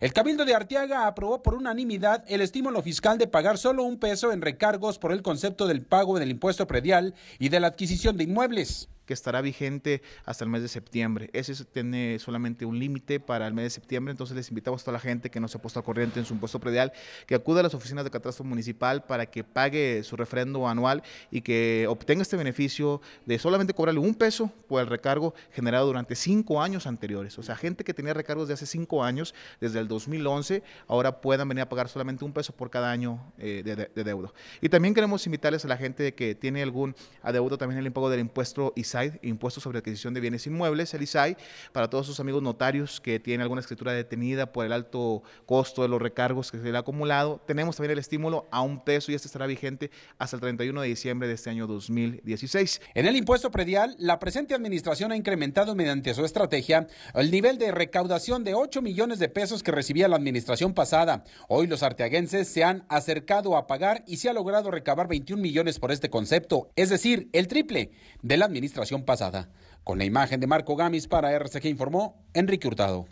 El Cabildo de Arteaga aprobó por unanimidad el estímulo fiscal de pagar solo un peso en recargos por el concepto del pago del impuesto predial y de la adquisición de inmuebles que estará vigente hasta el mes de septiembre. Ese tiene solamente un límite para el mes de septiembre, entonces les invitamos a toda la gente que no se ha puesto al corriente en su impuesto predial que acude a las oficinas de catastro municipal para que pague su refrendo anual y que obtenga este beneficio de solamente cobrarle un peso por el recargo generado durante cinco años anteriores. O sea, gente que tenía recargos de hace cinco años, desde el 2011, ahora puedan venir a pagar solamente un peso por cada año eh, de, deuda. Y también queremos invitarles a la gente que tiene algún adeudo también el impago del impuesto ISA Impuesto sobre Adquisición de Bienes Inmuebles, el ISAI, para todos sus amigos notarios que tienen alguna escritura detenida por el alto costo de los recargos que se le ha acumulado. Tenemos también el estímulo a un peso y este estará vigente hasta el 31 de diciembre de este año 2016. En el impuesto predial, la presente administración ha incrementado mediante su estrategia el nivel de recaudación de 8 millones de pesos que recibía la administración pasada. Hoy los arteaguenses se han acercado a pagar y se ha logrado recabar 21 millones por este concepto, es decir, el triple de la administración pasada. Con la imagen de Marco Gamis para RCG informó Enrique Hurtado.